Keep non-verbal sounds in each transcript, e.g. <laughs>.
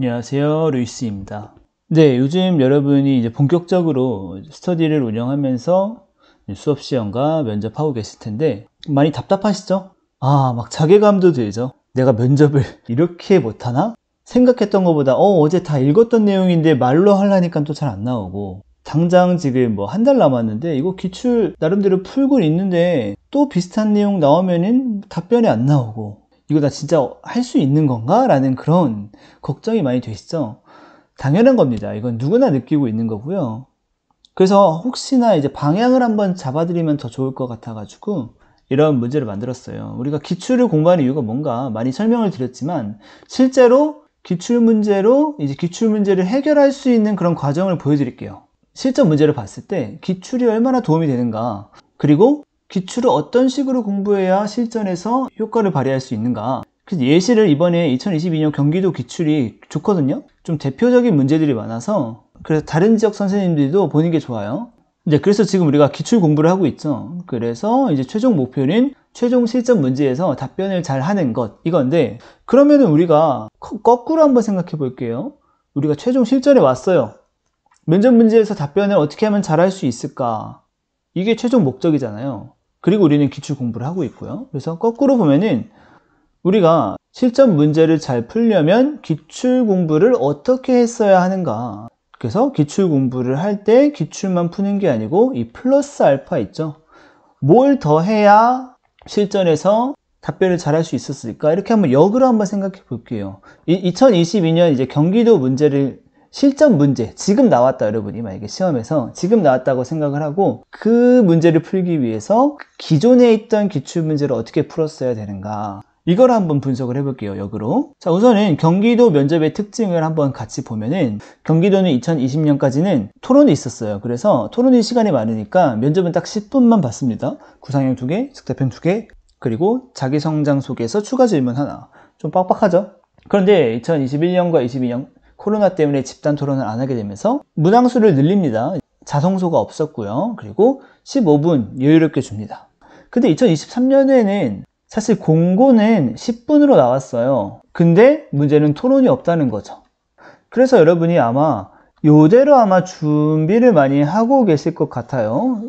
안녕하세요 루이스입니다 네 요즘 여러분이 이제 본격적으로 스터디를 운영하면서 수업시험과 면접하고 계실 텐데 많이 답답하시죠? 아 막 자괴감도 들죠 내가 면접을 <laughs> 이렇게 못하나? 생각했던 것보다 어 어제 다 읽었던 내용인데 말로 하려니까 또 잘 안 나오고 당장 지금 뭐 한 달 남았는데 이거 기출 나름대로 풀고 있는데 또 비슷한 내용 나오면은 답변이 안 나오고 이거 나 진짜 할 수 있는 건가? 라는 그런 걱정이 많이 되시죠? 당연한 겁니다. 이건 누구나 느끼고 있는 거고요. 그래서 혹시나 이제 방향을 한번 잡아드리면 더 좋을 것 같아가지고 이런 문제를 만들었어요. 우리가 기출을 공부하는 이유가 뭔가 많이 설명을 드렸지만 실제로 기출 문제로 이제 기출 문제를 해결할 수 있는 그런 과정을 보여드릴게요. 실전 문제를 봤을 때 기출이 얼마나 도움이 되는가 그리고 기출을 어떤 식으로 공부해야 실전에서 효과를 발휘할 수 있는가 그래서 예시를 이번에 2022년 경기도 기출이 좋거든요 좀 대표적인 문제들이 많아서 그래서 다른 지역 선생님들도 보는 게 좋아요 네, 그래서 지금 우리가 기출 공부를 하고 있죠 그래서 이제 최종 목표는 최종 실전 문제에서 답변을 잘 하는 것 이건데 그러면 우리가 거꾸로 한번 생각해 볼게요 우리가 최종 실전에 왔어요 면접 문제에서 답변을 어떻게 하면 잘 할 수 있을까 이게 최종 목적이잖아요 그리고 우리는 기출 공부를 하고 있고요. 그래서 거꾸로 보면은 우리가 실전 문제를 잘 풀려면 기출 공부를 어떻게 했어야 하는가 그래서 기출 공부를 할 때 기출만 푸는 게 아니고 이 플러스 알파 있죠 뭘 더 해야 실전에서 답변을 잘 할 수 있었을까 이렇게 한번 역으로 한번 생각해 볼게요 2022년 이제 경기도 문제를 실전 문제 지금 나왔다 여러분이 만약에 시험에서 지금 나왔다고 생각을 하고 그 문제를 풀기 위해서 기존에 있던 기출 문제를 어떻게 풀었어야 되는가 이걸 한번 분석을 해볼게요 역으로 자 우선은 경기도 면접의 특징을 한번 같이 보면은 경기도는 2020년까지는 토론이 있었어요 그래서 토론이 시간이 많으니까 면접은 딱 10분만 봤습니다 구상형 2개, 즉답형 2개 그리고 자기 성장 속에서 추가 질문 하나 좀 빡빡하죠 그런데 2021년과 22년 코로나 때문에 집단 토론을 안 하게 되면서 문항수를 늘립니다. 자성소가 없었고요. 그리고 15분 여유롭게 줍니다. 근데 2023년에는 사실 공고는 10분으로 나왔어요. 근데 문제는 토론이 없다는 거죠. 그래서 여러분이 아마 요대로 아마 준비를 많이 하고 계실 것 같아요.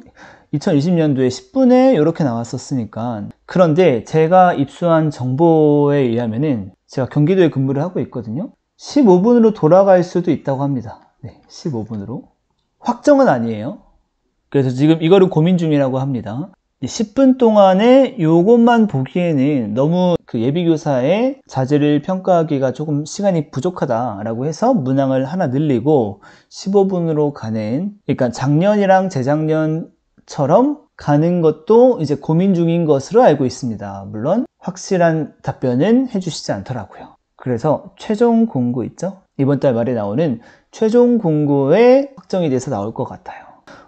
2020년도에 10분에 이렇게 나왔었으니까 그런데 제가 입수한 정보에 의하면은 제가 경기도에 근무를 하고 있거든요 15분으로 돌아갈 수도 있다고 합니다. 네, 15분으로. 확정은 아니에요. 그래서 지금 이거를 고민 중이라고 합니다. 10분 동안에 이것만 보기에는 너무 그 예비교사의 자질을 평가하기가 조금 시간이 부족하다라고 해서 문항을 하나 늘리고 15분으로 가는 그러니까 작년이랑 재작년처럼 가는 것도 이제 고민 중인 것으로 알고 있습니다. 물론 확실한 답변은 해주시지 않더라고요. 그래서 최종 공고 있죠? 이번 달 말에 나오는 최종 공고의확정에대해서 나올 것 같아요.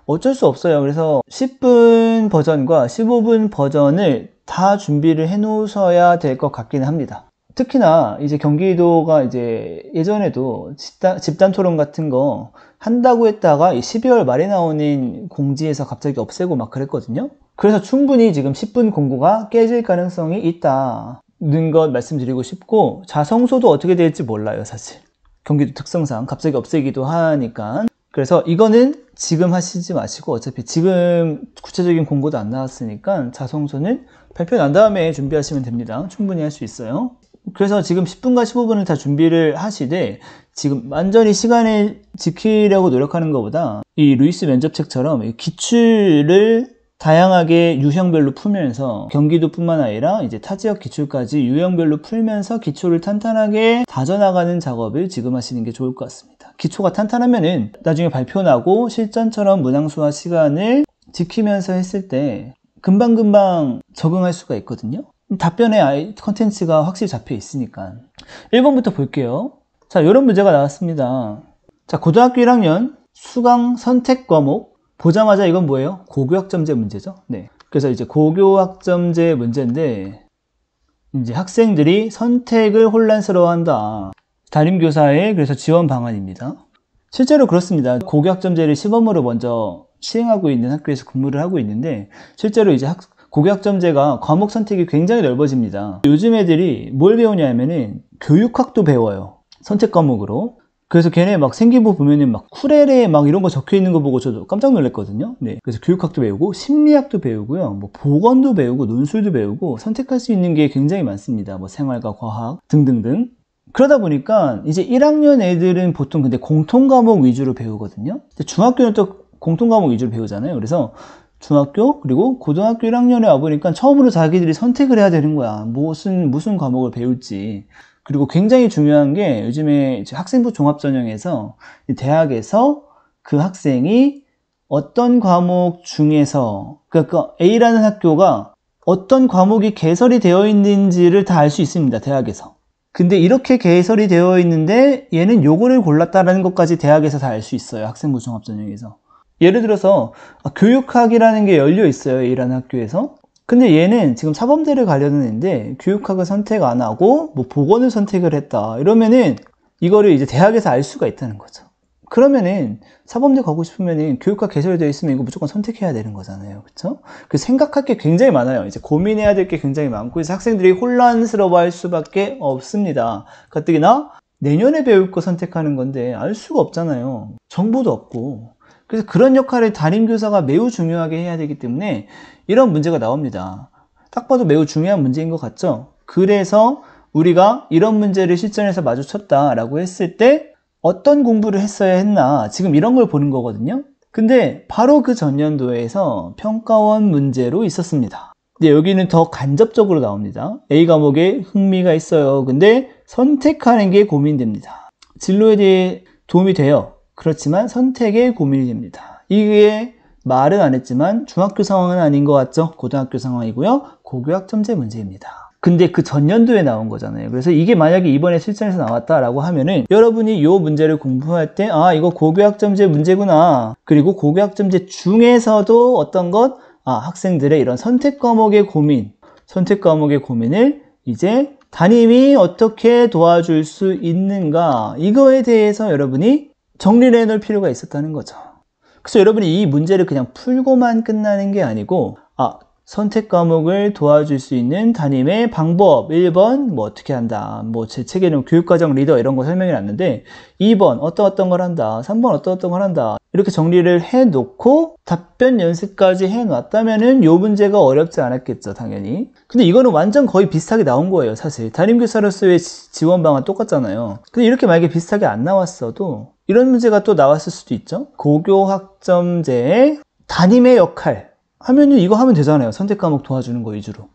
어쩔 수 없어요. 그래서 10분 버전과 15분 버전을 다 준비를 해 놓으셔야 될 것 같기는 합니다. 특히나 이제 경기도가 이제 예전에도 집단, 집단 토론 같은 거 한다고 했다가 12월 말에 나오는 공지에서 갑자기 없애고 막 그랬거든요. 그래서 충분히 지금 10분 공고가 깨질 가능성이 있다. 는것 말씀드리고 싶고 자성소도 어떻게 될지 몰라요 사실 경기도 특성상 갑자기 없애기도 하니까 그래서 이거는 지금 하시지 마시고 어차피 지금 구체적인 공고도 안 나왔으니까 자성소는 발표 난 다음에 준비하시면 됩니다 충분히 할 수 있어요 그래서 지금 10분과 15분을 다 준비를 하시되 지금 완전히 시간을 지키려고 노력하는 것보다 이 루이스 면접책처럼 기출을 다양하게 유형별로 풀면서 경기도뿐만 아니라 이제 타 지역 기출까지 유형별로 풀면서 기초를 탄탄하게 다져나가는 작업을 지금 하시는 게 좋을 것 같습니다. 기초가 탄탄하면은 나중에 발표 나고 실전처럼 문항수와 시간을 지키면서 했을 때 금방금방 적응할 수가 있거든요. 답변에 컨텐츠가 확실히 잡혀 있으니까 1번부터 볼게요. 자, 이런 문제가 나왔습니다. 자, 고등학교 1학년 수강 선택 과목 보자마자 이건 뭐예요? 고교학점제 문제죠. 네. 그래서 이제 고교학점제 문제인데 이제 학생들이 선택을 혼란스러워한다. 담임교사의 그래서 지원 방안입니다. 실제로 그렇습니다. 고교학점제를 시범으로 먼저 시행하고 있는 학교에서 근무를 하고 있는데 실제로 이제 학, 고교학점제가 과목 선택이 굉장히 넓어집니다. 요즘 애들이 뭘 배우냐 하면은 교육학도 배워요. 선택 과목으로. 그래서 걔네 막 생기부 보면은 막 쿠레레 막 이런 거 적혀 있는 거 보고 저도 깜짝 놀랐거든요. 네. 그래서 교육학도 배우고 심리학도 배우고요. 뭐 보건도 배우고 논술도 배우고 선택할 수 있는 게 굉장히 많습니다. 뭐 생활과 과학 등등등. 그러다 보니까 이제 1학년 애들은 보통 근데 공통 과목 위주로 배우거든요. 중학교는 또 공통 과목 위주로 배우잖아요. 그래서 중학교 그리고 고등학교 1학년에 와보니까 처음으로 자기들이 선택을 해야 되는 거야. 무슨 무슨 과목을 배울지. 그리고 굉장히 중요한 게 요즘에 학생부 종합전형에서 대학에서 그 학생이 어떤 과목 중에서 그러니까 그 A라는 학교가 어떤 과목이 개설이 되어 있는지를 다 알 수 있습니다. 대학에서. 근데 이렇게 개설이 되어 있는데 얘는 요거를 골랐다라는 것까지 대학에서 다 알 수 있어요. 학생부 종합전형에서. 예를 들어서 교육학이라는 게 열려 있어요. A라는 학교에서. 근데 얘는 지금 사범대를 가려는 데 교육학을 선택 안 하고 뭐 보건을 선택을 했다 이러면은 이거를 이제 대학에서 알 수가 있다는 거죠 그러면은 사범대 가고 싶으면은 교육학 개설되어 있으면 이거 무조건 선택해야 되는 거잖아요 그쵸그 생각할 게 굉장히 많아요 이제 고민해야 될 게 굉장히 많고 그래서 학생들이 혼란스러워 할 수밖에 없습니다 가뜩이나 내년에 배울 거 선택하는 건데 알 수가 없잖아요 정보도 없고 그래서 그런 역할을 담임교사가 매우 중요하게 해야 되기 때문에 이런 문제가 나옵니다. 딱 봐도 매우 중요한 문제인 것 같죠? 그래서 우리가 이런 문제를 실전에서 마주쳤다라고 했을 때 어떤 공부를 했어야 했나 지금 이런 걸 보는 거거든요. 근데 바로 그 전년도에서 평가원 문제로 있었습니다. 근데 여기는 더 간접적으로 나옵니다. A 과목에 흥미가 있어요. 근데 선택하는 게 고민됩니다. 진로에 대해 도움이 돼요. 그렇지만 선택에 고민이 됩니다. 이게 말은 안 했지만 중학교 상황은 아닌 것 같죠? 고등학교 상황이고요. 고교학 점제 문제입니다. 근데 그 전년도에 나온 거잖아요. 그래서 이게 만약에 이번에 실전에서 나왔다라고 하면은 여러분이 이 문제를 공부할 때 아 이거 고교학점제 문제구나. 그리고 고교학점제 중에서도 어떤 것? 아 학생들의 이런 선택 과목의 고민, 선택 과목의 고민을 이제 담임이 어떻게 도와줄 수 있는가 이거에 대해서 여러분이 정리를 해놓을 필요가 있었다는 거죠. 그래서 여러분이 이 문제를 그냥 풀고만 끝나는 게 아니고 아 선택 과목을 도와줄 수 있는 담임의 방법 1번 뭐 어떻게 한다 뭐 제 책에는 교육과정 리더 이런 거설명해놨는데 2번 어떤 어떤 걸 한다 3번 어떤 어떤 걸 한다 이렇게 정리를 해놓고 답변 연습까지 해놨다면은 요 문제가 어렵지 않았겠죠 당연히 근데 이거는 완전 거의 비슷하게 나온 거예요 사실 담임교사로서의 지원 방안 똑같잖아요 근데 이렇게 만약에 비슷하게 안 나왔어도 이런 문제가 또 나왔을 수도 있죠 고교학점제의 담임의 역할 하면은 이거 하면 되잖아요 선택 과목 도와주는 거 위주로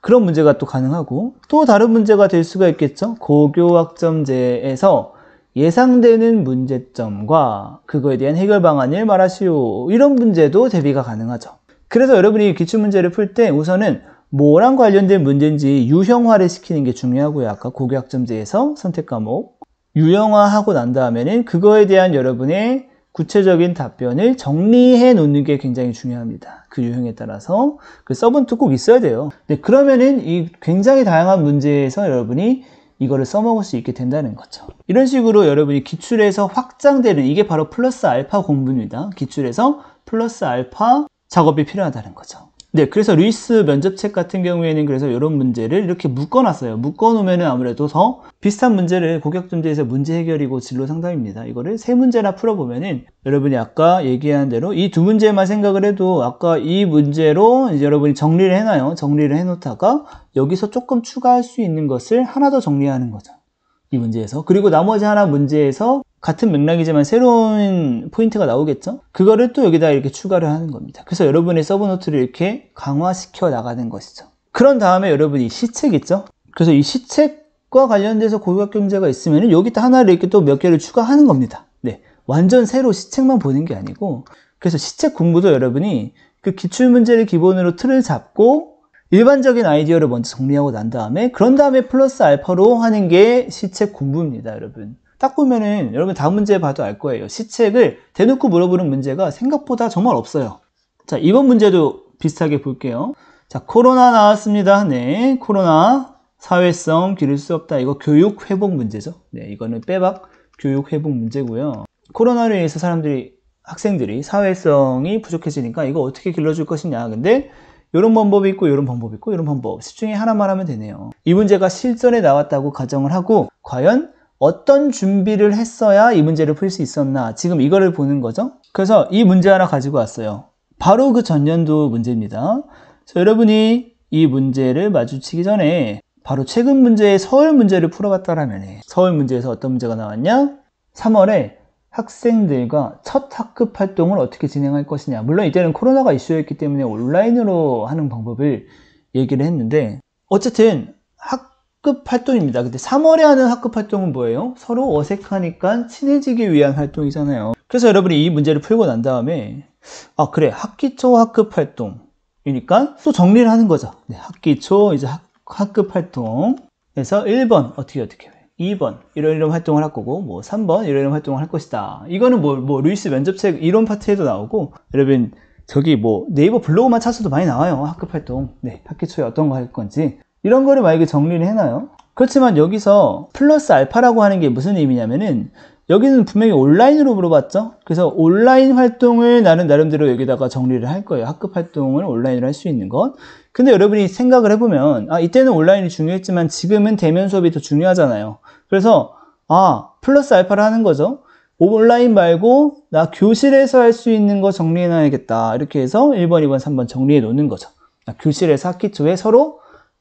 그런 문제가 또 가능하고 또 다른 문제가 될 수가 있겠죠 고교학점제에서 예상되는 문제점과 그거에 대한 해결 방안을 말하시오 이런 문제도 대비가 가능하죠 그래서 여러분이 기출문제를 풀 때 우선은 뭐랑 관련된 문제인지 유형화를 시키는 게 중요하고요 아까 고교학점제에서 선택 과목 유형화하고 난 다음에는 그거에 대한 여러분의 구체적인 답변을 정리해 놓는 게 굉장히 중요합니다. 그 유형에 따라서 그 서브는 꼭 있어야 돼요. 네, 그러면은 이 굉장히 다양한 문제에서 여러분이 이거를 써먹을 수 있게 된다는 거죠. 이런 식으로 여러분이 기출에서 확장되는 이게 바로 플러스 알파 공부입니다. 기출에서 플러스 알파 작업이 필요하다는 거죠. 네, 그래서 루이스 면접책 같은 경우에는 그래서 이런 문제를 이렇게 묶어놨어요. 묶어놓으면 아무래도 더 비슷한 문제를 고객점제에서 문제 해결이고 진로 상담입니다. 이거를 세 문제나 풀어보면은 여러분이 아까 얘기한 대로 이 두 문제만 생각을 해도 아까 이 문제로 이제 여러분이 정리를 해놔요. 정리를 해놓다가 여기서 조금 추가할 수 있는 것을 하나 더 정리하는 거죠. 이 문제에서 그리고 나머지 하나 문제에서 같은 맥락이지만 새로운 포인트가 나오겠죠 그거를 또 여기다 이렇게 추가를 하는 겁니다 그래서 여러분의 서브노트를 이렇게 강화시켜 나가는 것이죠 그런 다음에 여러분이 시책 있죠 그래서 이 시책과 관련돼서 고각 교 경제가 있으면 여기다 하나를 이렇게 또 몇 개를 추가하는 겁니다 네, 완전 새로 시책만 보는 게 아니고 그래서 시책 공부도 여러분이 그 기출문제를 기본으로 틀을 잡고 일반적인 아이디어를 먼저 정리하고 난 다음에 그런 다음에 플러스 알파로 하는 게 시책 공부입니다 여러분 딱 보면은 여러분 다음 문제 봐도 알 거예요 시책을 대놓고 물어보는 문제가 생각보다 정말 없어요 자 이번 문제도 비슷하게 볼게요 자 코로나 나왔습니다 네 코로나 사회성 기를 수 없다 이거 교육 회복 문제죠 네 이거는 빼박 교육 회복 문제고요 코로나로 인해서 사람들이 학생들이 사회성이 부족해지니까 이거 어떻게 길러줄 것이냐 근데 이런 방법이 있고 이런 방법이 있고 이런 방법 10중에 하나만 하면 되네요 이 문제가 실전에 나왔다고 가정을 하고 과연 어떤 준비를 했어야 이 문제를 풀 수 있었나 지금 이거를 보는 거죠 그래서 이 문제 하나 가지고 왔어요 바로 그 전년도 문제입니다 그래서 여러분이 이 문제를 마주치기 전에 바로 최근 문제의 서울 문제를 풀어봤다라면 서울 문제에서 어떤 문제가 나왔냐 3월에 학생들과 첫 학급 활동을 어떻게 진행할 것이냐 물론 이때는 코로나가 이슈였기 때문에 온라인으로 하는 방법을 얘기를 했는데 어쨌든 학급 활동입니다 근데 3월에 하는 학급 활동은 뭐예요? 서로 어색하니까 친해지기 위한 활동이잖아요 그래서 여러분이 이 문제를 풀고 난 다음에 아 그래 학기 초 학급 활동이니까 또 정리를 하는 거죠 네, 학기 초 이제 학, 학급 활동 에서 1번 어떻게 어떻게 2번 이런 이런 활동을 할 거고 뭐 3번 이런 이런 활동을 할 것이다 이거는 뭐, 뭐 루이스 면접책 이론 파트에도 나오고 여러분 저기 뭐 네이버 블로그만 찾아도 많이 나와요 학급 활동 네 학기 초에 어떤 거 할 건지 이런 거를 만약에 정리를 해놔요 그렇지만 여기서 플러스 알파라고 하는 게 무슨 의미냐면은 여기는 분명히 온라인으로 물어봤죠 그래서 온라인 활동을 나는 나름대로 여기다가 정리를 할 거예요 학급 활동을 온라인으로 할 수 있는 것 근데 여러분이 생각을 해보면 아 이때는 온라인이 중요했지만 지금은 대면 수업이 더 중요하잖아요 그래서 아 플러스 알파를 하는 거죠 온라인 말고 나 교실에서 할 수 있는 거 정리해 놔야겠다 이렇게 해서 1번 2번 3번 정리해 놓는 거죠 교실에서 학기 초에 서로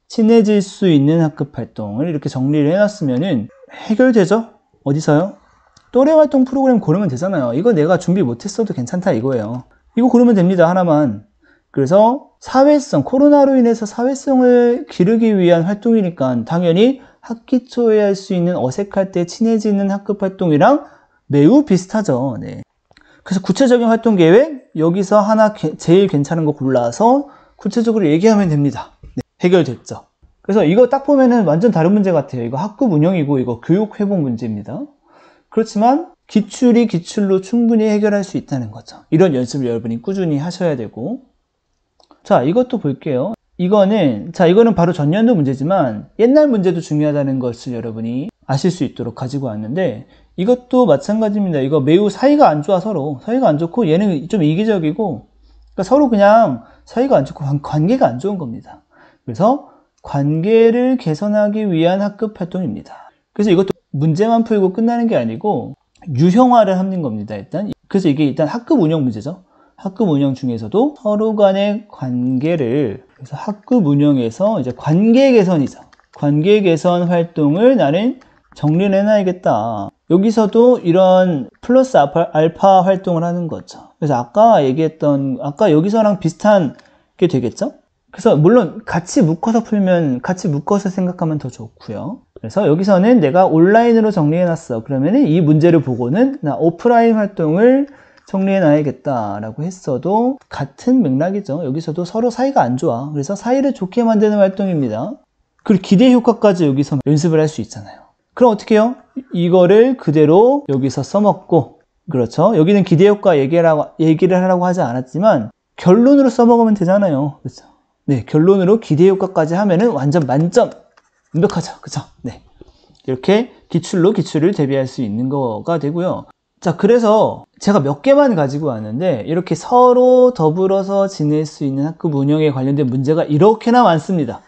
친해질 수 있는 학급 활동을 이렇게 정리를 해놨으면 해결되죠 어디서요? 또래 활동 프로그램 고르면 되잖아요 이거 내가 준비 못했어도 괜찮다 이거예요 이거 고르면 됩니다 하나만 그래서 사회성, 코로나로 인해서 사회성을 기르기 위한 활동이니까 당연히 학기 초에 할 수 있는 어색할 때 친해지는 학급 활동이랑 매우 비슷하죠. 네. 그래서 구체적인 활동 계획, 여기서 하나 게, 제일 괜찮은 거 골라서 구체적으로 얘기하면 됩니다. 네. 해결됐죠. 그래서 이거 딱 보면은 완전 다른 문제 같아요. 이거 학급 운영이고 이거 교육 회복 문제입니다. 그렇지만 기출이 기출로 충분히 해결할 수 있다는 거죠. 이런 연습을 여러분이 꾸준히 하셔야 되고 자 이것도 볼게요 이거는 자 이거는 바로 전년도 문제지만 옛날 문제도 중요하다는 것을 여러분이 아실 수 있도록 가지고 왔는데 이것도 마찬가지입니다 이거 매우 사이가 안 좋아 서로 사이가 안 좋고 얘는 좀 이기적이고 그러니까 서로 그냥 사이가 안 좋고 관계가 안 좋은 겁니다 그래서 관계를 개선하기 위한 학급 활동입니다 그래서 이것도 문제만 풀고 끝나는 게 아니고 유형화를 합는 겁니다 일단 그래서 이게 일단 학급 운영 문제죠 학급 운영 중에서도 서로 간의 관계를 그래서 학급 운영에서 이제 관계 개선이죠. 관계 개선 활동을 나는 정리를 해놔야겠다. 여기서도 이런 플러스 알파, 알파 활동을 하는 거죠. 그래서 아까 얘기했던 아까 여기서랑 비슷한 게 되겠죠? 그래서 물론 같이 묶어서 풀면 같이 묶어서 생각하면 더 좋고요. 그래서 여기서는 내가 온라인으로 정리해놨어. 그러면 이 문제를 보고는 나 오프라인 활동을 정리해 놔야겠다라고 했어도 같은 맥락이죠. 여기서도 서로 사이가 안 좋아. 그래서 사이를 좋게 만드는 활동입니다. 그리고 기대 효과까지 여기서 연습을 할 수 있잖아요. 그럼 어떻게 해요? 이거를 그대로 여기서 써먹고 그렇죠. 여기는 기대 효과 얘기라고 얘기를 하라고 하지 않았지만 결론으로 써먹으면 되잖아요. 그렇죠. 네, 결론으로 기대 효과까지 하면은 완전 만점 완벽하죠. 그렇죠. 네. 이렇게 기출로 기출을 대비할 수 있는 거가 되고요. 자 그래서 제가 몇 개만 가지고 왔는데 이렇게 서로 더불어서 지낼 수 있는 학급 운영에 관련된 문제가 이렇게나 많습니다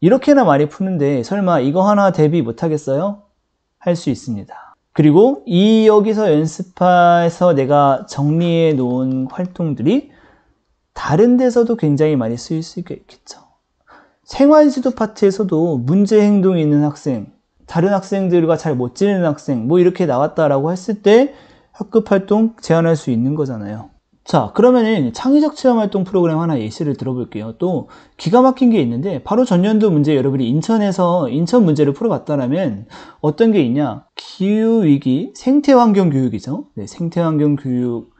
이렇게나 많이 푸는데 설마 이거 하나 대비 못하겠어요? 할 수 있습니다 그리고 이 여기서 연습해서 내가 정리해 놓은 활동들이 다른 데서도 굉장히 많이 쓰일 수 있겠죠 생활지도 파트에서도 문제 행동이 있는 학생 다른 학생들과 잘 못 지내는 학생 뭐 이렇게 나왔다라고 했을 때 학급 활동 제한할 수 있는 거잖아요. 자 그러면은 창의적 체험활동 프로그램 하나 예시를 들어볼게요 또 기가 막힌 게 있는데 바로 전년도 문제 여러분이 인천에서 인천 문제를 풀어봤다면 어떤 게 있냐 기후위기 생태환경 교육이죠 네, 생태환경 교육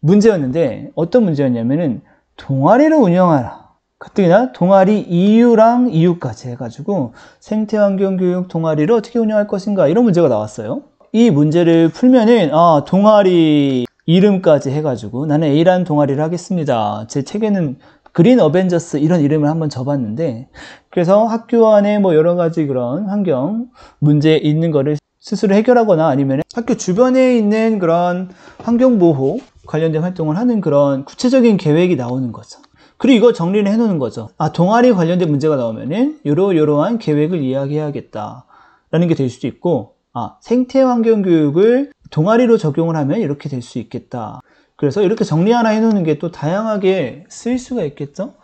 문제였는데 어떤 문제였냐면은 동아리를 운영하라 가뜩이나 동아리 이유랑 이유까지 해가지고 생태환경 교육 동아리를 어떻게 운영할 것인가 이런 문제가 나왔어요. 이 문제를 풀면은 아 동아리 이름까지 해가지고 나는 A라는 동아리를 하겠습니다. 제 책에는 그린 어벤져스 이런 이름을 한번 접었는데 그래서 학교 안에 뭐 여러 가지 그런 환경 문제 있는 거를 스스로 해결하거나 아니면 학교 주변에 있는 그런 환경 보호 관련된 활동을 하는 그런 구체적인 계획이 나오는 거죠. 그리고 이거 정리를 해 놓는 거죠 아 동아리 관련된 문제가 나오면은 요러요러한 계획을 이야기해야겠다 라는 게 될 수도 있고 아 생태 환경 교육을 동아리로 적용을 하면 이렇게 될 수 있겠다 그래서 이렇게 정리 하나 해 놓는 게 또 다양하게 쓰일 수가 있겠죠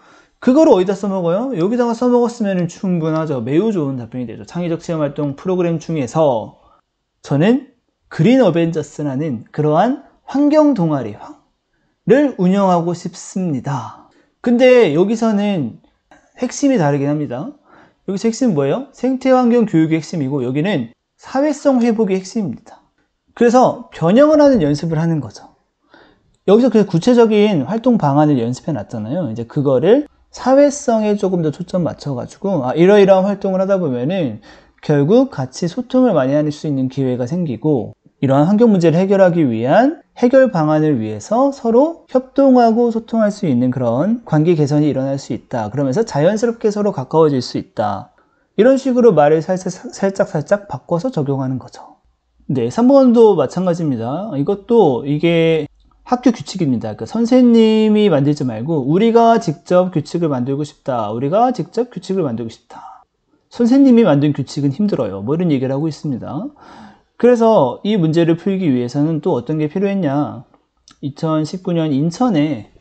그걸 어디다 써먹어요? 여기다가 써먹었으면 충분하죠. 매우 좋은 답변이 되죠. 창의적 체험활동 프로그램 중에서 저는 그린 어벤져스라는 그러한 환경 동아리를 운영하고 싶습니다. 근데 여기서는 핵심이 다르긴 합니다. 여기서 핵심은 뭐예요? 생태환경 교육의 핵심이고 여기는 사회성 회복의 핵심입니다. 그래서 변형을 하는 연습을 하는 거죠. 여기서 그 구체적인 활동 방안을 연습해 놨잖아요. 이제 그거를 사회성에 조금 더 초점 맞춰가지고 아, 이러이러한 활동을 하다 보면은 결국 같이 소통을 많이 할 수 있는 기회가 생기고 이러한 환경 문제를 해결하기 위한 해결 방안을 위해서 서로 협동하고 소통할 수 있는 그런 관계 개선이 일어날 수 있다. 그러면서 자연스럽게 서로 가까워질 수 있다. 이런 식으로 말을 살짝 살짝, 살짝 바꿔서 적용하는 거죠. 네, 3번도 마찬가지입니다. 이것도 이게 학교 규칙입니다. 그 선생님이 만들지 말고 우리가 직접 규칙을 만들고 싶다. 우리가 직접 규칙을 만들고 싶다. 선생님이 만든 규칙은 힘들어요. 뭐 이런 얘기를 하고 있습니다. 그래서 이 문제를 풀기 위해서는 또 어떤 게 필요했냐 2019년 인천에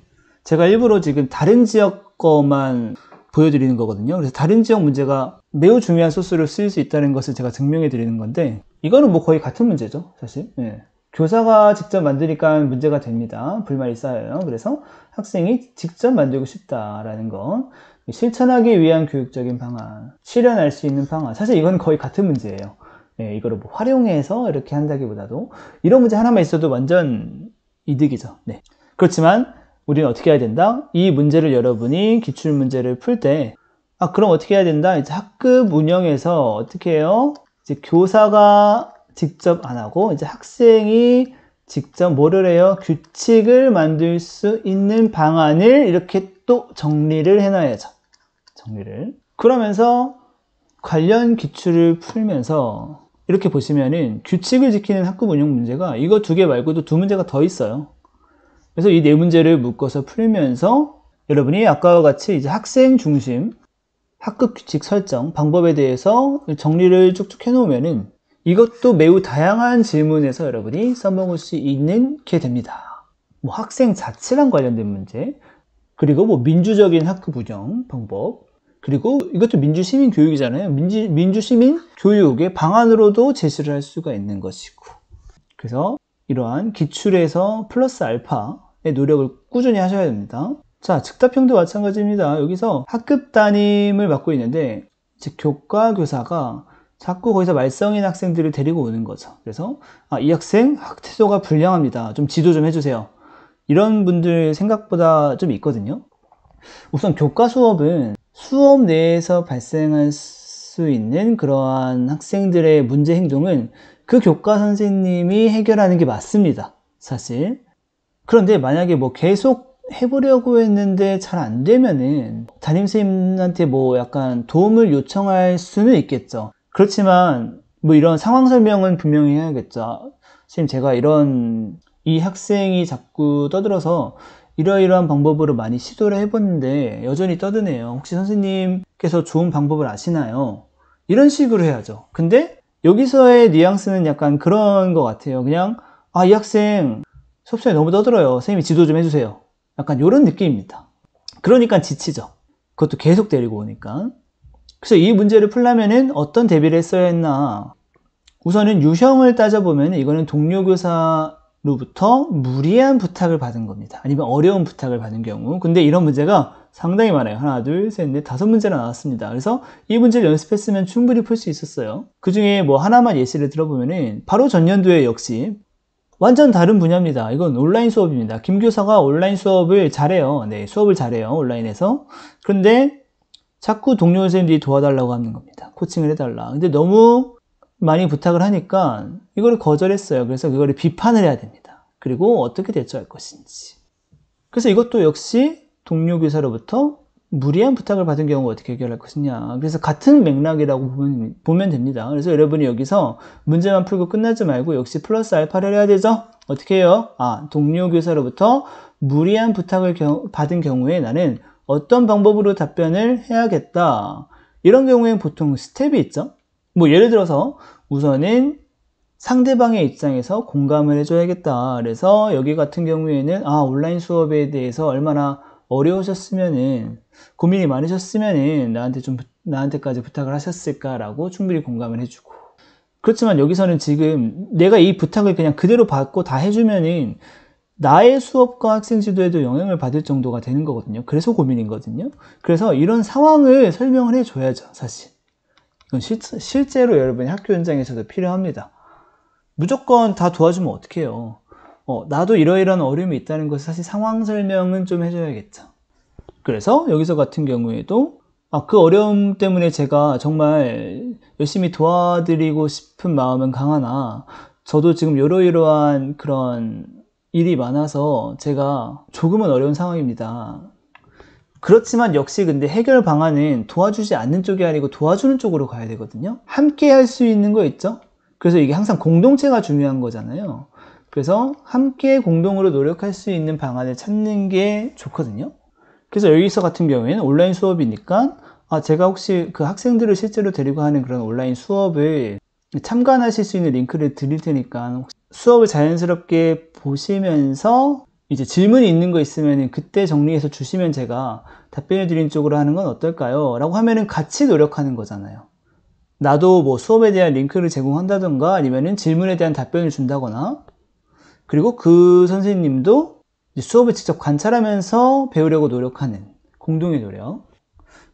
제가 일부러 지금 다른 지역 거만 보여드리는 거거든요 그래서 다른 지역 문제가 매우 중요한 소스를 쓰일 수 있다는 것을 제가 증명해 드리는 건데 이거는 뭐 거의 같은 문제죠 사실 예. 교사가 직접 만드니까 문제가 됩니다 불만이 쌓여요 그래서 학생이 직접 만들고 싶다라는 거 실천하기 위한 교육적인 방안 실현할 수 있는 방안 사실 이건 거의 같은 문제예요 예, 이거를 뭐 활용해서 이렇게 한다기보다도 이런 문제 하나만 있어도 완전 이득이죠 네. 그렇지만 우리는 어떻게 해야 된다? 이 문제를 여러분이 기출문제를 풀 때아 그럼 어떻게 해야 된다? 이제 학급 운영에서 어떻게 해요? 이제 교사가 직접 안 하고 이제 학생이 직접 뭐를 해요? 규칙을 만들 수 있는 방안을 이렇게 또 정리를 해놔야죠 정리를 그러면서 관련 기출을 풀면서 이렇게 보시면은 규칙을 지키는 학급 운영 문제가 이거 두 개 말고도 두 문제가 더 있어요. 그래서 이 네 문제를 묶어서 풀면서 여러분이 아까와 같이 이제 학생 중심, 학급 규칙 설정, 방법에 대해서 정리를 쭉쭉 해놓으면은 이것도 매우 다양한 질문에서 여러분이 써먹을 수 있는 게 됩니다. 뭐 학생 자체랑 관련된 문제, 그리고 뭐 민주적인 학급 운영 방법, 그리고 이것도 민주시민 교육이잖아요. 민주, 민주시민 교육의 방안으로도 제시를 할 수가 있는 것이고. 그래서 이러한 기출에서 플러스 알파의 노력을 꾸준히 하셔야 됩니다. 자, 즉답형도 마찬가지입니다. 여기서 학급 담임을 맡고 있는데 즉 교과 교사가 자꾸 거기서 말썽인 학생들을 데리고 오는 거죠. 그래서 아, 이 학생 학 태도가 불량합니다. 좀 지도 좀 해주세요. 이런 분들 생각보다 좀 있거든요. 우선 교과 수업은 수업 내에서 발생할 수 있는 그러한 학생들의 문제 행동은 그 교과 선생님이 해결하는 게 맞습니다. 사실. 그런데 만약에 뭐 계속 해보려고 했는데 잘 안 되면은 담임선생님한테 뭐 약간 도움을 요청할 수는 있겠죠. 그렇지만 뭐 이런 상황 설명은 분명히 해야겠죠. 선생님 제가 이런 이 학생이 자꾸 떠들어서 이러이러한 방법으로 많이 시도를 해봤는데 여전히 떠드네요. 혹시 선생님께서 좋은 방법을 아시나요? 이런 식으로 해야죠. 근데 여기서의 뉘앙스는 약간 그런 것 같아요. 그냥 아이 학생 수업 시간에 너무 떠들어요. 선생님이 지도 좀 해주세요. 약간 이런 느낌입니다. 그러니까 지치죠. 그것도 계속 데리고 오니까. 그래서 이 문제를 풀려면은 어떤 대비를 했어야 했나. 우선은 유형을 따져보면 이거는 동료교사 로부터 무리한 부탁을 받은 겁니다. 아니면 어려운 부탁을 받은 경우. 근데 이런 문제가 상당히 많아요. 하나, 둘, 셋, 넷, 다섯 문제나 나왔습니다. 그래서 이 문제를 연습했으면 충분히 풀 수 있었어요. 그 중에 뭐 하나만 예시를 들어보면은 바로 전년도에 역시 완전 다른 분야입니다. 이건 온라인 수업입니다. 김 교사가 온라인 수업을 잘해요. 네, 수업을 잘해요. 온라인에서. 그런데 자꾸 동료 선생님들이 도와달라고 하는 겁니다. 코칭을 해달라. 근데 너무 많이 부탁을 하니까 이거를 거절했어요. 그래서 그거를 비판을 해야 됩니다. 그리고 어떻게 대처할 것인지. 그래서 이것도 역시 동료 교사로부터 무리한 부탁을 받은 경우 어떻게 해결할 것이냐. 그래서 같은 맥락이라고 보면, 보면 됩니다. 그래서 여러분이 여기서 문제만 풀고 끝나지 말고 역시 플러스 알파를 해야 되죠. 어떻게 해요? 아, 동료 교사로부터 무리한 부탁을 겨, 받은 경우에 나는 어떤 방법으로 답변을 해야겠다. 이런 경우엔 보통 스텝이 있죠. 뭐 예를 들어서 우선은 상대방의 입장에서 공감을 해줘야겠다. 그래서 여기 같은 경우에는 아 온라인 수업에 대해서 얼마나 어려우셨으면은 고민이 많으셨으면은 나한테 좀 나한테까지 부탁을 하셨을까라고 충분히 공감을 해주고 그렇지만 여기서는 지금 내가 이 부탁을 그냥 그대로 받고 다 해주면은 나의 수업과 학생 지도에도 영향을 받을 정도가 되는 거거든요. 그래서 고민이거든요. 그래서 이런 상황을 설명을 해줘야죠, 사실. 그건 시, 실제로 여러분이 학교 현장에서도 필요합니다. 무조건 다 도와주면 어떡해요. 어, 나도 이러이러한 어려움이 있다는 것을 사실 상황 설명은 좀 해줘야겠죠. 그래서 여기서 같은 경우에도 아, 그 어려움 때문에 제가 정말 열심히 도와드리고 싶은 마음은 강하나 저도 지금 이러이러한 그런 일이 많아서 제가 조금은 어려운 상황입니다. 그렇지만 역시 근데 해결 방안은 도와주지 않는 쪽이 아니고 도와주는 쪽으로 가야 되거든요 함께 할 수 있는 거 있죠 그래서 이게 항상 공동체가 중요한 거잖아요 그래서 함께 공동으로 노력할 수 있는 방안을 찾는 게 좋거든요 그래서 여기서 같은 경우에는 온라인 수업이니까 아 제가 혹시 그 학생들을 실제로 데리고 하는 그런 온라인 수업을 참관하실 수 있는 링크를 드릴 테니까 수업을 자연스럽게 보시면서 이제 질문이 있는 거 있으면 그때 정리해서 주시면 제가 답변을 드린 쪽으로 하는 건 어떨까요? 라고 하면은 같이 노력하는 거잖아요. 나도 뭐 수업에 대한 링크를 제공한다던가 아니면은 질문에 대한 답변을 준다거나 그리고 그 선생님도 수업을 직접 관찰하면서 배우려고 노력하는 공동의 노력.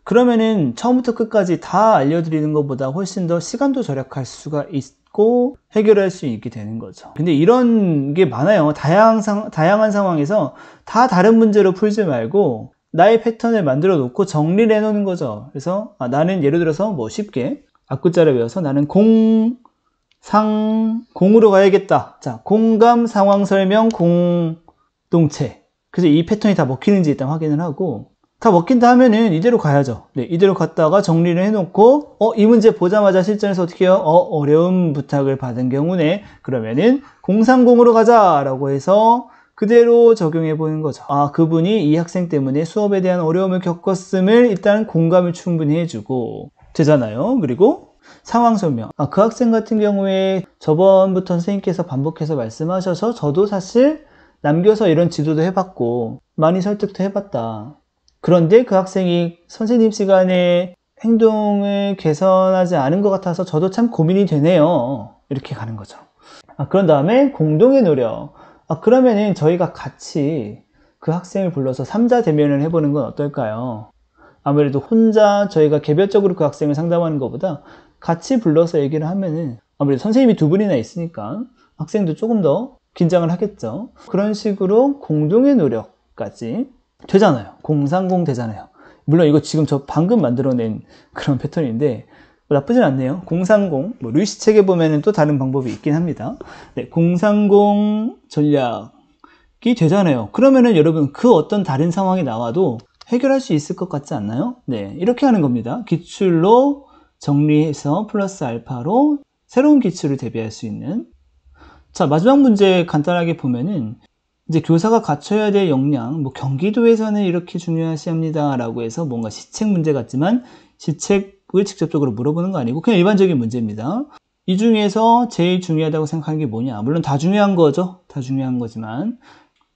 그러면은 처음부터 끝까지 다 알려드리는 것보다 훨씬 더 시간도 절약할 수가 있, 찾고 해결할 수 있게 되는 거죠. 근데 이런 게 많아요. 다양한, 상, 다양한 상황에서 다 다른 문제로 풀지 말고 나의 패턴을 만들어 놓고 정리를 해 놓는 거죠. 그래서 아, 나는 예를 들어서 뭐 쉽게 악구자를 외워서 나는 공, 상, 공으로 가야겠다. 자, 공감, 상황 설명, 공동체. 그래서 이 패턴이 다 먹히는지 일단 확인을 하고 다 먹힌다 하면은 이대로 가야죠. 네, 이대로 갔다가 정리를 해놓고 어, 이 문제 보자마자 실전에서 어떻게 해요? 어, 어려운 부탁을 받은 경우네. 그러면은 030으로 가자라고 해서 그대로 적용해 보는 거죠. 아, 그분이 이 학생 때문에 수업에 대한 어려움을 겪었음을 일단 공감을 충분히 해주고 되잖아요. 그리고 상황 설명. 아, 그 학생 같은 경우에 저번부터 선생님께서 반복해서 말씀하셔서 저도 사실 남겨서 이런 지도도 해봤고 많이 설득도 해봤다. 그런데 그 학생이 선생님 시간에 행동을 개선하지 않은 것 같아서 저도 참 고민이 되네요. 이렇게 가는 거죠. 아, 그런 다음에 공동의 노력. 아, 그러면은 저희가 같이 그 학생을 불러서 3자 대면을 해보는 건 어떨까요? 아무래도 혼자 저희가 개별적으로 그 학생을 상담하는 것보다 같이 불러서 얘기를 하면은 아무래도 선생님이 두 분이나 있으니까 학생도 조금 더 긴장을 하겠죠. 그런 식으로 공동의 노력까지 되잖아요 공3공 되잖아요 물론 이거 지금 저 방금 만들어낸 <laughs> 그런 패턴인데 뭐 나쁘진 않네요 공3공뭐 루이스 책에 보면또 다른 방법이 있긴 합니다 네, 030 전략이 되잖아요 그러면은 여러분 그 어떤 다른 상황이 나와도 해결할 수 있을 것 같지 않나요? 네 이렇게 하는 겁니다 기출로 정리해서 플러스 알파로 새로운 기출을 대비할 수 있는 자 마지막 문제 간단하게 보면은 이제 교사가 갖춰야 될 역량, 뭐 경기도에서는 이렇게 중요한 시합니다라고 해서 뭔가 시책 문제 같지만 시책을 직접적으로 물어보는 거 아니고 그냥 일반적인 문제입니다. 이 중에서 제일 중요하다고 생각하는 게 뭐냐? 물론 다 중요한 거죠. 다 중요한 거지만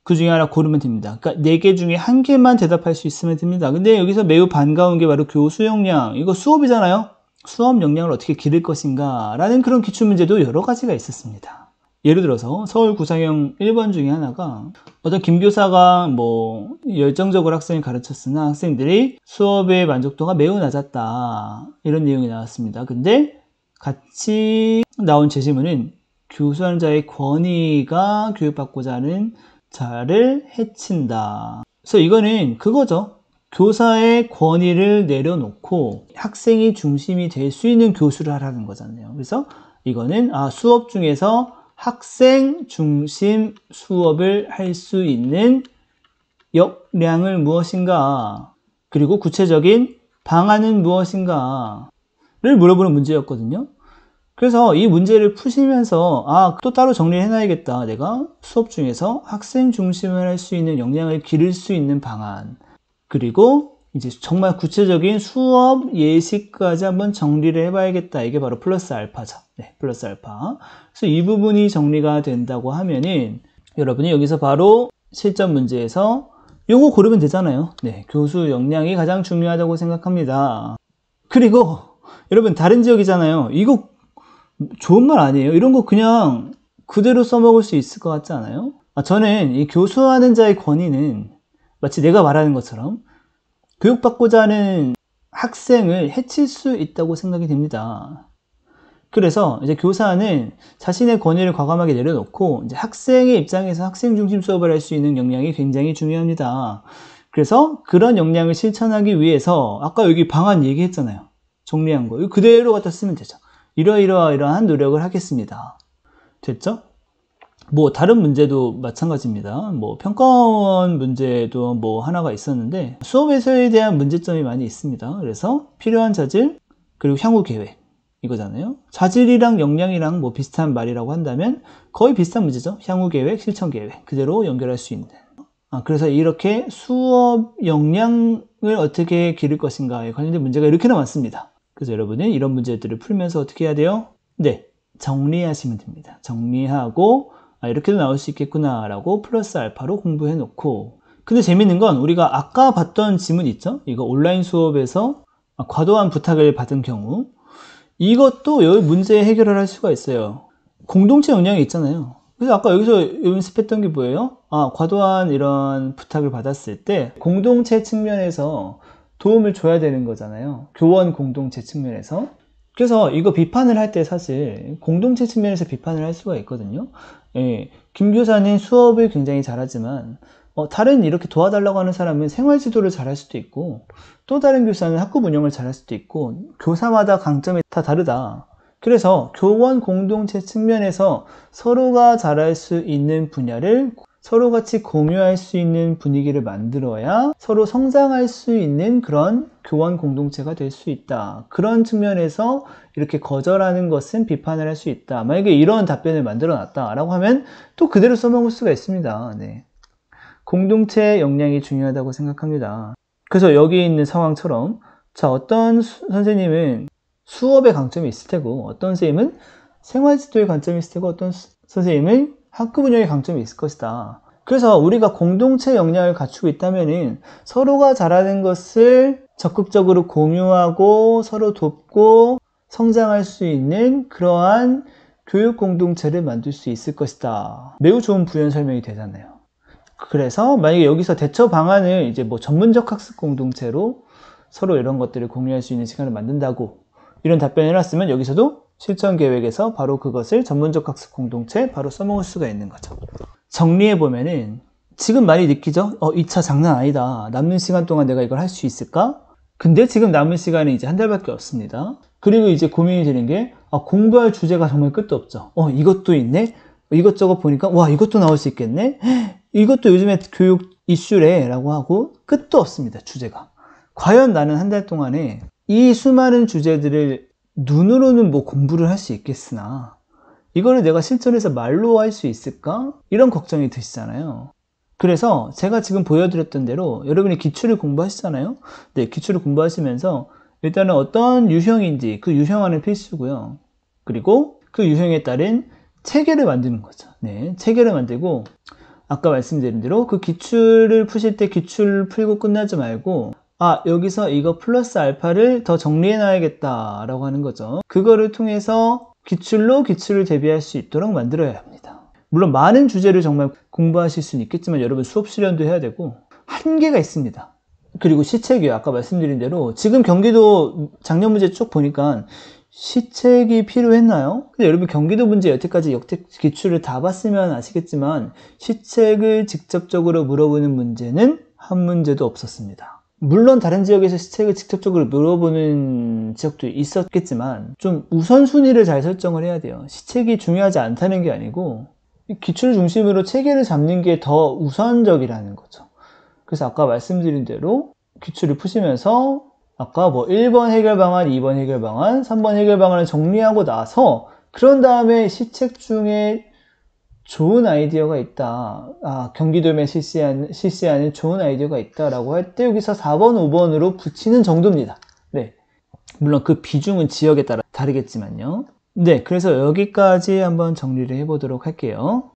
그 중에 하나 고르면 됩니다. 그러니까 네 개 중에 한 개만 대답할 수 있으면 됩니다. 근데 여기서 매우 반가운 게 바로 교수 역량. 이거 수업이잖아요. 수업 역량을 어떻게 기를 것인가라는 그런 기출 문제도 여러 가지가 있었습니다. 예를 들어서 서울구상형 1번 중에 하나가 어떤 김교사가 뭐 열정적으로 학생을 가르쳤으나 학생들이 수업의 만족도가 매우 낮았다 이런 내용이 나왔습니다 근데 같이 나온 제시문은 교수환자의 권위가 교육받고자 하는 자를 해친다 그래서 이거는 그거죠 교사의 권위를 내려놓고 학생이 중심이 될 수 있는 교수를 하라는 거잖아요 그래서 이거는 아, 수업 중에서 학생 중심 수업을 할 수 있는 역량을 무엇인가 그리고 구체적인 방안은 무엇인가를 물어보는 문제였거든요. 그래서 이 문제를 푸시면서 아 또 따로 정리해놔야겠다 내가 수업 중에서 학생 중심을 할 수 있는 역량을 기를 수 있는 방안 그리고 이제 정말 구체적인 수업 예시까지 한번 정리를 해봐야겠다. 이게 바로 플러스 알파죠. 네, 플러스 알파. 그래서 이 부분이 정리가 된다고 하면은 여러분이 여기서 바로 실전 문제에서 요거 고르면 되잖아요. 네, 교수 역량이 가장 중요하다고 생각합니다. 그리고 여러분 다른 지역이잖아요. 이거 좋은 말 아니에요. 이런 거 그냥 그대로 써먹을 수 있을 것 같지 않아요? 아, 저는 이 교수하는 자의 권위는 마치 내가 말하는 것처럼 교육받고자 하는 학생을 해칠 수 있다고 생각이 됩니다. 그래서 이제 교사는 자신의 권위를 과감하게 내려놓고 이제 학생의 입장에서 학생 중심 수업을 할 수 있는 역량이 굉장히 중요합니다. 그래서 그런 역량을 실천하기 위해서 아까 여기 방안 얘기했잖아요. 정리한 거. 그대로 갖다 쓰면 되죠. 이러이러한 노력을 하겠습니다. 됐죠? 뭐 다른 문제도 마찬가지입니다. 뭐 평가원 문제도 뭐 하나가 있었는데 수업에서에 대한 문제점이 많이 있습니다. 그래서 필요한 자질 그리고 향후 계획 이거잖아요. 자질이랑 역량이랑 뭐 비슷한 말이라고 한다면 거의 비슷한 문제죠. 향후 계획, 실천 계획 그대로 연결할 수 있는. 아, 그래서 이렇게 수업 역량을 어떻게 기를 것인가에 관련된 문제가 이렇게나 많습니다. 그래서 여러분이 이런 문제들을 풀면서 어떻게 해야 돼요? 네, 정리하시면 됩니다. 정리하고 아, 이렇게도 나올 수 있겠구나 라고 플러스 알파로 공부해 놓고 근데 재밌는 건 우리가 아까 봤던 지문 있죠? 이거 온라인 수업에서 과도한 부탁을 받은 경우 이것도 여기 문제 해결을 할 수가 있어요 공동체 영향이 있잖아요 그래서 아까 여기서 연습했던 게 뭐예요? 아 과도한 이런 부탁을 받았을 때 공동체 측면에서 도움을 줘야 되는 거잖아요 교원 공동체 측면에서 그래서 이거 비판을 할 때 사실 공동체 측면에서 비판을 할 수가 있거든요. 예, 김 교사는 수업을 굉장히 잘하지만 어, 다른 이렇게 도와달라고 하는 사람은 생활 지도를 잘할 수도 있고 또 다른 교사는 학급 운영을 잘할 수도 있고 교사마다 강점이 다 다르다. 그래서 교원 공동체 측면에서 서로가 잘할 수 있는 분야를 서로 같이 공유할 수 있는 분위기를 만들어야 서로 성장할 수 있는 그런 교원 공동체가 될 수 있다. 그런 측면에서 이렇게 거절하는 것은 비판을 할 수 있다. 만약에 이런 답변을 만들어 놨다라고 하면 또 그대로 써먹을 수가 있습니다. 네. 공동체 역량이 중요하다고 생각합니다. 그래서 여기 있는 상황처럼 자 어떤 수, 선생님은 수업의 강점이 있을 테고 어떤 선생님은 생활지도의 관점이 있을 테고 어떤 수, 선생님은 학급 운영의 강점이 있을 것이다. 그래서 우리가 공동체 역량을 갖추고 있다면 서로가 잘하는 것을 적극적으로 공유하고 서로 돕고 성장할 수 있는 그러한 교육 공동체를 만들 수 있을 것이다. 매우 좋은 부연 설명이 되잖아요. 그래서 만약에 여기서 대처 방안을 이제 뭐 전문적 학습 공동체로 서로 이런 것들을 공유할 수 있는 시간을 만든다고 이런 답변을 해놨으면 여기서도 실천 계획에서 바로 그것을 전문적 학습 공동체 바로 써먹을 수가 있는 거죠. 정리해 보면은 지금 많이 느끼죠? 어, 2차 장난 아니다. 남는 시간 동안 내가 이걸 할 수 있을까? 근데 지금 남은 시간이 이제 한 달밖에 없습니다. 그리고 이제 고민이 되는 게 아, 공부할 주제가 정말 끝도 없죠. 어, 이것도 있네. 이것저것 보니까 와, 이것도 나올 수 있겠네. 이것도 요즘에 교육 이슈래라고 하고 끝도 없습니다. 주제가. 과연 나는 한 달 동안에 이 수많은 주제들을 눈으로는 뭐 공부를 할 수 있겠으나 이거를 내가 실천해서 말로 할 수 있을까? 이런 걱정이 드시잖아요. 그래서 제가 지금 보여드렸던 대로 여러분이 기출을 공부하시잖아요. 네, 기출을 공부하시면서 일단은 어떤 유형인지 그 유형화는 필수고요. 그리고 그 유형에 따른 체계를 만드는 거죠. 네, 체계를 만들고 아까 말씀드린 대로 그 기출을 푸실 때 기출 풀고 끝나지 말고 아 여기서 이거 플러스 알파를 더 정리해 놔야겠다 라고 하는 거죠 그거를 통해서 기출로 기출을 대비할 수 있도록 만들어야 합니다 물론 많은 주제를 정말 공부하실 수는 있겠지만 여러분 수업 실현도 해야 되고 한계가 있습니다 그리고 시책이요 아까 말씀드린 대로 지금 경기도 작년 문제 쭉 보니까 시책이 필요했나요? 근데 여러분 경기도 문제 여태까지 역대 기출을 다 봤으면 아시겠지만 시책을 직접적으로 물어보는 문제는 한 문제도 없었습니다 물론 다른 지역에서 시책을 직접적으로 물어보는 지역도 있었겠지만 좀 우선순위를 잘 설정을 해야 돼요. 시책이 중요하지 않다는 게 아니고 기출 중심으로 체계를 잡는 게 더 우선적이라는 거죠. 그래서 아까 말씀드린 대로 기출을 푸시면서 아까 뭐 1번 해결 방안, 2번 해결 방안, 3번 해결 방안을 정리하고 나서 그런 다음에 시책 중에 좋은 아이디어가 있다. 아, 경기도에 실시하는, 실시하는 좋은 아이디어가 있다라고 할 때 여기서 4번, 5번으로 붙이는 정도입니다. 네. 물론 그 비중은 지역에 따라 다르겠지만요. 네, 그래서 여기까지 한번 정리를 해보도록 할게요.